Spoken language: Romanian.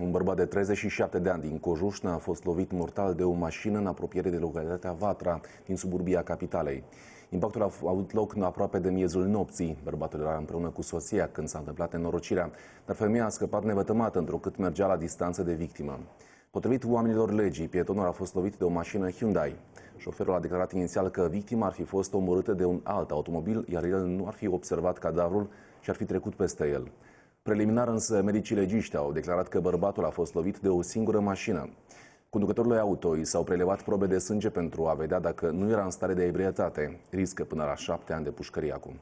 un bărbat de 37 de ani din Cojușna a fost lovit mortal de o mașină în apropiere de localitatea Vatra, din suburbia capitalei. Impactul a avut loc aproape de miezul nopții. Bărbatul era împreună cu soția când s-a întâmplat nenorocirea, dar femeia a scăpat nevătămată, întrucât mergea la distanță de victimă. Potrivit oamenilor legii, pietonul a fost lovit de o mașină Hyundai. Șoferul a declarat inițial că victima ar fi fost omorâtă de un alt automobil, iar el nu ar fi observat cadavrul și ar fi trecut peste el. Preliminar însă, medicii legiști au declarat că bărbatul a fost lovit de o singură mașină. Conducătorului auto i s-au prelevat probe de sânge pentru a vedea dacă nu era în stare de ebrietate. Riscă până la șapte ani de pușcărie acum.